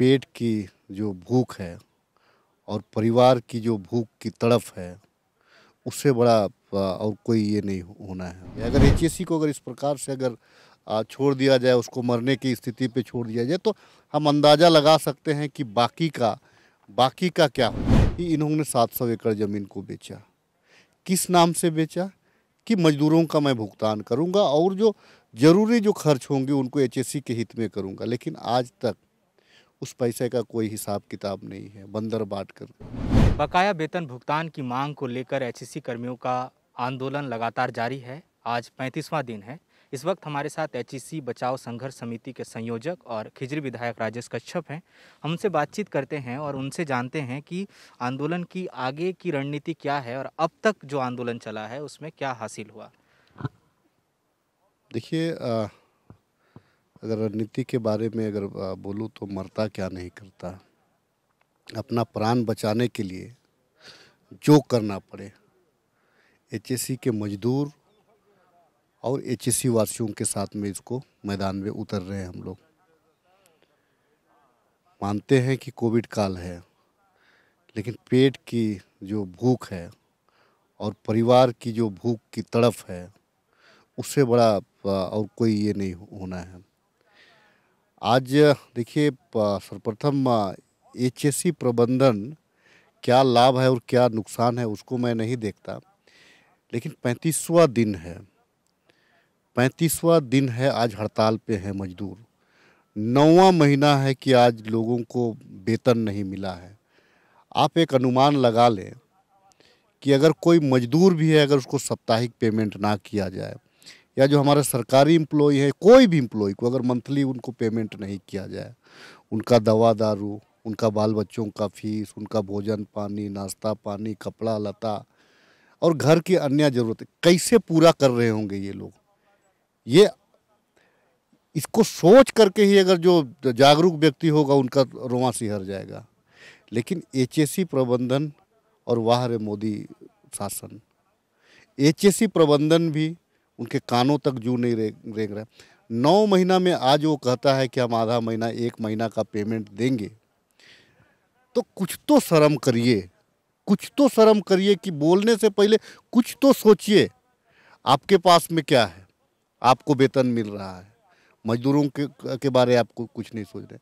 पेट की जो भूख है और परिवार की जो भूख की तड़फ है उससे बड़ा और कोई ये नहीं होना है अगर एच को अगर इस प्रकार से अगर छोड़ दिया जाए उसको मरने की स्थिति पे छोड़ दिया जाए तो हम अंदाज़ा लगा सकते हैं कि बाकी का बाकी का क्या हो इन्होंने 700 एकड़ ज़मीन को बेचा किस नाम से बेचा कि मजदूरों का मैं भुगतान करूंगा और जो ज़रूरी जो खर्च होंगे उनको एच के हित में करूँगा लेकिन आज तक उस पैसे का कोई हिसाब किताब नहीं है बंदर बांट कर बकाया वेतन भुगतान की मांग को लेकर एच कर्मियों का आंदोलन लगातार जारी है आज पैंतीसवां दिन है इस वक्त हमारे साथ एच बचाव संघर्ष समिति के संयोजक और खिजरी विधायक राजेश कश्यप हैं हम उनसे बातचीत करते हैं और उनसे जानते हैं कि आंदोलन की आगे की रणनीति क्या है और अब तक जो आंदोलन चला है उसमें क्या हासिल हुआ देखिए अगर रणनीति के बारे में अगर बोलूँ तो मरता क्या नहीं करता अपना प्राण बचाने के लिए जो करना पड़े एच के मजदूर और एचएससी वासियों के साथ में इसको मैदान में उतर रहे हैं हम लोग मानते हैं कि कोविड काल है लेकिन पेट की जो भूख है और परिवार की जो भूख की तड़फ है उससे बड़ा और कोई ये नहीं होना है आज देखिए सर्वप्रथम एच प्रबंधन क्या लाभ है और क्या नुकसान है उसको मैं नहीं देखता लेकिन पैंतीसवा दिन है पैंतीसवा दिन है आज हड़ताल पे है मजदूर नौवा महीना है कि आज लोगों को वेतन नहीं मिला है आप एक अनुमान लगा लें कि अगर कोई मजदूर भी है अगर उसको साप्ताहिक पेमेंट ना किया जाए या जो हमारे सरकारी एम्प्लॉय है कोई भी इम्प्लॉय को अगर मंथली उनको पेमेंट नहीं किया जाए उनका दवा दारू उनका बाल बच्चों का फीस उनका भोजन पानी नाश्ता पानी कपड़ा लता और घर की अन्य ज़रूरतें कैसे पूरा कर रहे होंगे ये लोग ये इसको सोच करके ही अगर जो जागरूक व्यक्ति होगा उनका सी सिहर जाएगा लेकिन एच प्रबंधन और वाह रे मोदी शासन एच प्रबंधन भी उनके कानों तक जू नहीं रेंग रहा नौ महीना में आज वो कहता है कि हम आधा महीना एक महीना का पेमेंट देंगे तो कुछ तो शर्म करिए कुछ तो शर्म करिए कि बोलने से पहले कुछ तो सोचिए आपके पास में क्या है आपको वेतन मिल रहा है मजदूरों के के बारे आपको कुछ नहीं सोच रहे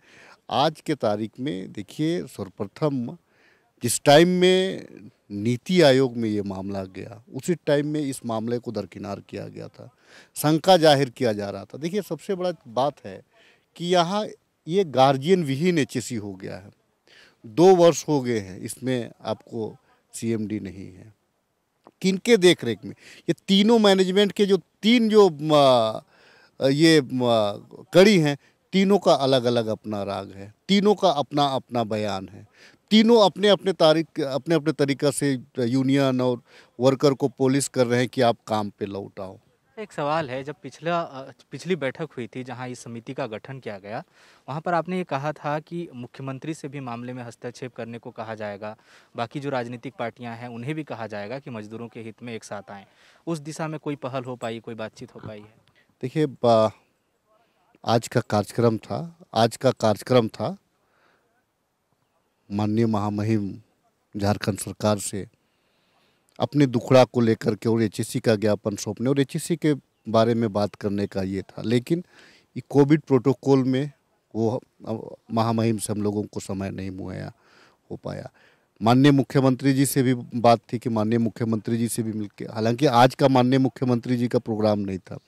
आज के तारीख में देखिए सर्वप्रथम जिस टाइम में नीति आयोग में ये मामला गया उसी टाइम में इस मामले को दरकिनार किया गया था शंका जाहिर किया जा रहा था देखिए सबसे बड़ा बात है कि यहाँ ये गार्जियन विहीन एच e हो गया है दो वर्ष हो गए हैं इसमें आपको सीएमडी नहीं है किनके देख रेख में ये तीनों मैनेजमेंट के जो तीन जो ये कड़ी हैं तीनों का अलग अलग अपना राग है तीनों का अपना अपना बयान है तीनों अपने अपने तारीख अपने अपने तरीका से यूनियन और वर्कर को पोलिस कर रहे हैं कि आप काम पे लौट आओ एक सवाल है जब पिछला पिछली बैठक हुई थी जहां इस समिति का गठन किया गया वहां पर आपने ये कहा था कि मुख्यमंत्री से भी मामले में हस्तक्षेप करने को कहा जाएगा बाकी जो राजनीतिक पार्टियां हैं उन्हें भी कहा जाएगा कि मजदूरों के हित में एक साथ आएँ उस दिशा में कोई पहल हो पाई कोई बातचीत हो पाई है देखिए आज का कार्यक्रम था आज का कार्यक्रम था माननीय महामहिम झारखंड सरकार से अपने दुखड़ा को लेकर के और एच e का ज्ञापन सौंपने और एच e के बारे में बात करने का ये था लेकिन कोविड प्रोटोकॉल में वो महामहिम से हम लोगों को समय नहीं मुहैया हो पाया माननीय मुख्यमंत्री जी से भी बात थी कि माननीय मुख्यमंत्री जी से भी मिलके हालांकि आज का माननीय मुख्यमंत्री जी का प्रोग्राम नहीं था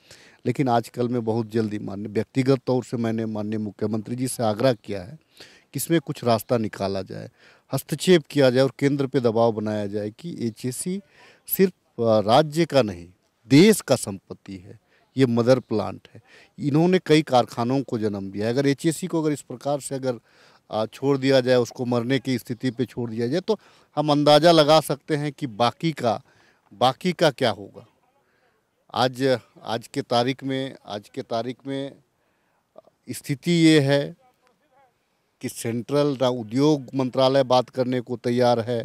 लेकिन आजकल में बहुत जल्दी माननीय व्यक्तिगत तौर से मैंने माननीय मुख्यमंत्री जी से आग्रह किया है किसमें कुछ रास्ता निकाला जाए हस्तक्षेप किया जाए और केंद्र पे दबाव बनाया जाए कि एच सिर्फ राज्य का नहीं देश का संपत्ति है ये मदर प्लांट है इन्होंने कई कारखानों को जन्म दिया है अगर एच को अगर इस प्रकार से अगर छोड़ दिया जाए उसको मरने की स्थिति पे छोड़ दिया जाए तो हम अंदाज़ा लगा सकते हैं कि बाकी का बाकी का क्या होगा आज आज के तारीख में आज के तारीख में स्थिति ये है कि सेंट्रल ना उद्योग मंत्रालय बात करने को तैयार है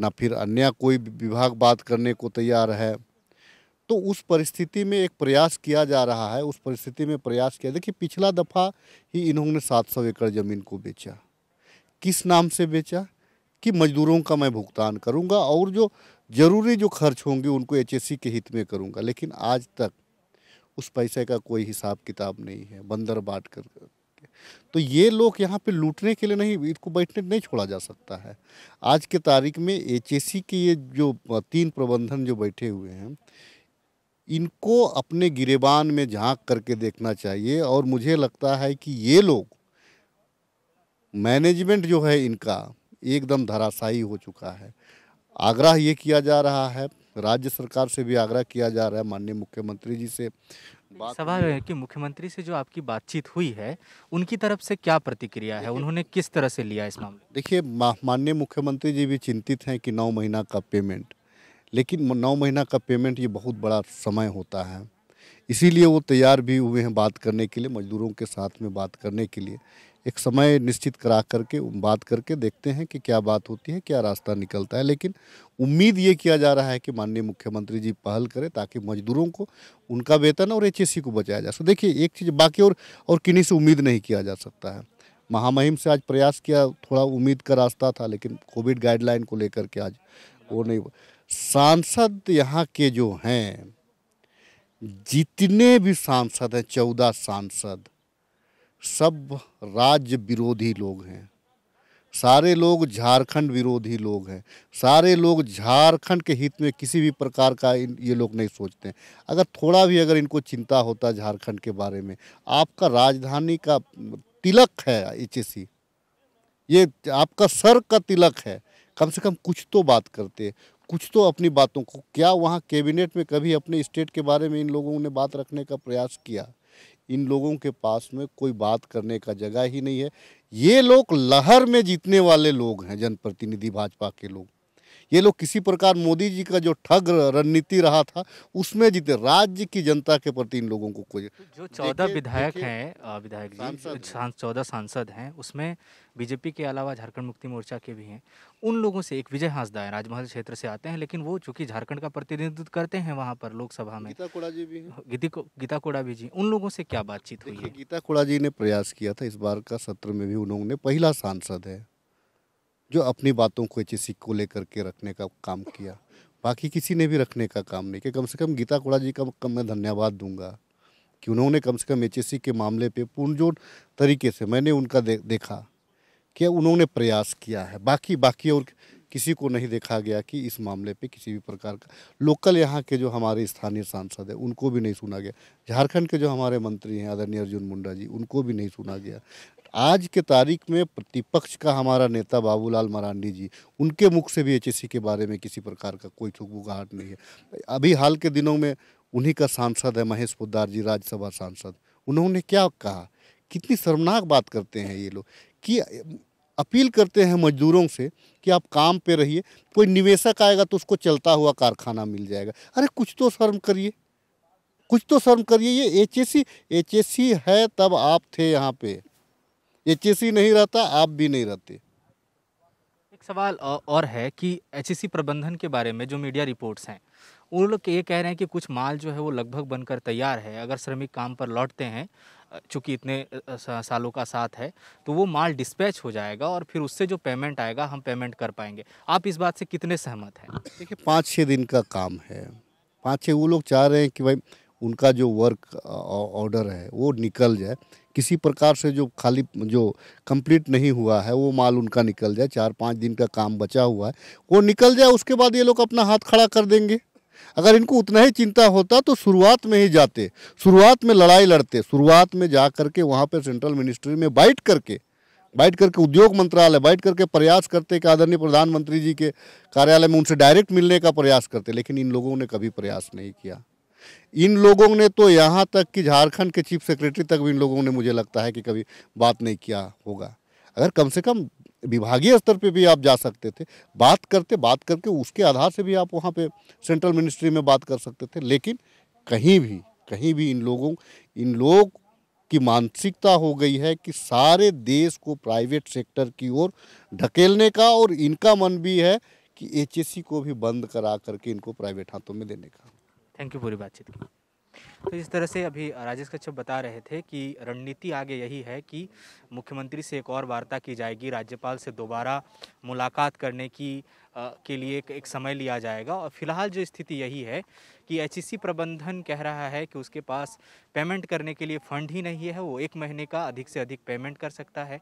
ना फिर अन्य कोई विभाग बात करने को तैयार है तो उस परिस्थिति में एक प्रयास किया जा रहा है उस परिस्थिति में प्रयास किया देखिए पिछला दफ़ा ही इन्होंने 700 एकड़ ज़मीन को बेचा किस नाम से बेचा कि मजदूरों का मैं भुगतान करूंगा और जो ज़रूरी जो खर्च होंगे उनको एच के हित में करूंगा लेकिन आज तक उस पैसे का कोई हिसाब किताब नहीं है बंदर बांट कर तो ये लोग यहाँ पे लूटने के लिए नहीं इनको बैठने नहीं छोड़ा जा सकता है आज के तारीख में एच के ये जो तीन प्रबंधन जो बैठे हुए हैं इनको अपने गिरेबान में झांक करके देखना चाहिए और मुझे लगता है कि ये लोग मैनेजमेंट जो है इनका एकदम धराशायी हो चुका है आग्रह ये किया जा रहा है राज्य सरकार से भी आग्रह किया जा रहा है माननीय मुख्यमंत्री जी से बात सवाल है कि मुख्यमंत्री से जो आपकी बातचीत हुई है उनकी तरफ से क्या प्रतिक्रिया है उन्होंने किस तरह से लिया इस मामले देखिए माननीय मुख्यमंत्री जी भी चिंतित हैं कि नौ महीना का पेमेंट लेकिन नौ महीना का पेमेंट ये बहुत बड़ा समय होता है इसीलिए वो तैयार भी हुए हैं बात करने के लिए मजदूरों के साथ में बात करने के लिए एक समय निश्चित करा करके बात करके देखते हैं कि क्या बात होती है क्या रास्ता निकलता है लेकिन उम्मीद ये किया जा रहा है कि माननीय मुख्यमंत्री जी पहल करें ताकि मजदूरों को उनका वेतन और एच को बचाया जा सके देखिए एक चीज़ बाकी और और किन्हीं से उम्मीद नहीं किया जा सकता है महामहिम से आज प्रयास किया थोड़ा उम्मीद का रास्ता था लेकिन कोविड गाइडलाइन को लेकर के आज वो नहीं सांसद यहाँ के जो हैं जितने भी सांसद हैं चौदह सांसद सब राज्य विरोधी लोग हैं सारे लोग झारखंड विरोधी लोग हैं सारे लोग झारखंड के हित में किसी भी प्रकार का इन ये लोग नहीं सोचते हैं अगर थोड़ा भी अगर इनको चिंता होता झारखंड के बारे में आपका राजधानी का तिलक है एच ये आपका सर का तिलक है कम से कम कुछ तो बात करते कुछ तो अपनी बातों को क्या वहाँ कैबिनेट में कभी अपने स्टेट के बारे में इन लोगों ने बात रखने का प्रयास किया इन लोगों के पास में कोई बात करने का जगह ही नहीं है ये लोग लहर में जीतने वाले लोग हैं जनप्रतिनिधि भाजपा के लोग ये लोग किसी प्रकार मोदी जी का जो ठग रणनीति रहा था उसमें जीते राज्य की जनता के प्रति इन लोगों को कोई जो चौदह विधायक हैं विधायक जी चौदह सांसद हैं उसमें बीजेपी के अलावा झारखंड मुक्ति मोर्चा के भी हैं उन लोगों से एक विजय हांसदा है राजमहल क्षेत्र से आते हैं लेकिन वो चूंकि झारखंड का प्रतिनिधित्व करते हैं वहाँ पर लोकसभा में गीता कोड़ा जी भी गीता कोड़ा भी जी उन लोगों से क्या बातचीत हुई है गीता कोड़ा जी ने प्रयास किया था इस बार का सत्र में भी उन लोगों ने पहला सांसद है जो अपनी बातों को एच को लेकर के रखने का काम किया बाकी किसी ने भी रखने का काम नहीं किया कम से कम गीता कोड़ा जी का कम मैं धन्यवाद दूंगा कि उन्होंने कम से कम एच के मामले पे पूर्णजोर तरीके से मैंने उनका दे, देखा कि उन्होंने प्रयास किया है बाकी बाकी और किसी को नहीं देखा गया कि इस मामले पे किसी भी प्रकार का लोकल यहाँ के जो हमारे स्थानीय सांसद हैं उनको भी नहीं सुना गया झारखंड के जो हमारे मंत्री हैं आदरणीय अर्जुन मुंडा जी उनको भी नहीं सुना गया आज के तारीख में प्रतिपक्ष का हमारा नेता बाबूलाल मरांडी जी उनके मुख से भी एच e के बारे में किसी प्रकार का कोई चुकबुगाहट नहीं है अभी हाल के दिनों में उन्हीं का सांसद है महेश पोदार जी राज्यसभा सांसद उन्होंने क्या कहा कितनी शर्मनाक बात करते हैं ये लोग कि अपील करते हैं मजदूरों से कि आप काम पे रहिए कोई निवेशक आएगा तो उसको चलता हुआ कारखाना मिल जाएगा अरे कुछ तो शर्म करिए कुछ तो शर्म करिए ये एचएससी सी है तब आप थे यहाँ पे एच नहीं रहता आप भी नहीं रहते एक सवाल और है कि एच प्रबंधन के बारे में जो मीडिया रिपोर्ट्स हैं उन लोग ये कह रहे हैं कि कुछ माल जो है वो लगभग बनकर तैयार है अगर श्रमिक काम पर लौटते हैं चूँकि इतने सालों का साथ है तो वो माल डिस्पैच हो जाएगा और फिर उससे जो पेमेंट आएगा हम पेमेंट कर पाएंगे आप इस बात से कितने सहमत हैं देखिए पाँच छः दिन का काम है पाँच छः वो लोग चाह रहे हैं कि भाई उनका जो वर्क ऑर्डर है वो निकल जाए किसी प्रकार से जो खाली जो कंप्लीट नहीं हुआ है वो माल उनका निकल जाए चार पाँच दिन का काम बचा हुआ है वो निकल जाए उसके बाद ये लोग अपना हाथ खड़ा कर देंगे अगर इनको उतना ही चिंता होता तो शुरुआत में ही जाते शुरुआत में लड़ाई लड़ते शुरुआत में जा करके वहाँ पर सेंट्रल मिनिस्ट्री में बाइट करके बैठ करके उद्योग मंत्रालय बैठ करके प्रयास करते कि आदरणीय प्रधानमंत्री जी के कार्यालय में उनसे डायरेक्ट मिलने का प्रयास करते लेकिन इन लोगों ने कभी प्रयास नहीं किया इन लोगों ने तो यहाँ तक कि झारखंड के चीफ सेक्रेटरी तक भी इन लोगों ने मुझे लगता है कि कभी बात नहीं किया होगा अगर कम से कम विभागीय स्तर पे भी आप जा सकते थे बात करते बात करके उसके आधार से भी आप वहाँ पे सेंट्रल मिनिस्ट्री में बात कर सकते थे लेकिन कहीं भी कहीं भी इन लोगों इन लोग की मानसिकता हो गई है कि सारे देश को प्राइवेट सेक्टर की ओर ढकेलने का और इनका मन भी है कि एच को भी बंद करा करके इनको प्राइवेट हाथों में देने का थैंक यू पूरी बातचीत की तो इस तरह से अभी राजेश कच्छप बता रहे थे कि रणनीति आगे यही है कि मुख्यमंत्री से एक और वार्ता की जाएगी राज्यपाल से दोबारा मुलाकात करने की आ, के लिए एक, एक समय लिया जाएगा और फिलहाल जो स्थिति यही है कि एच प्रबंधन कह रहा है कि उसके पास पेमेंट करने के लिए फंड ही नहीं है वो एक महीने का अधिक से अधिक पेमेंट कर सकता है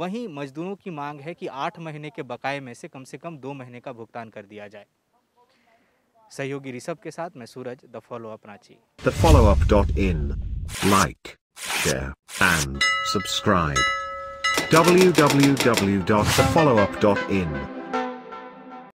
वहीं मजदूरों की मांग है कि आठ महीने के बकाए में से कम से कम दो महीने का भुगतान कर दिया जाए सहयोगी ऋषभ के साथ मैं Suraj the follow up Ranchi the follow up dot in like share and subscribe www.thefollowup.in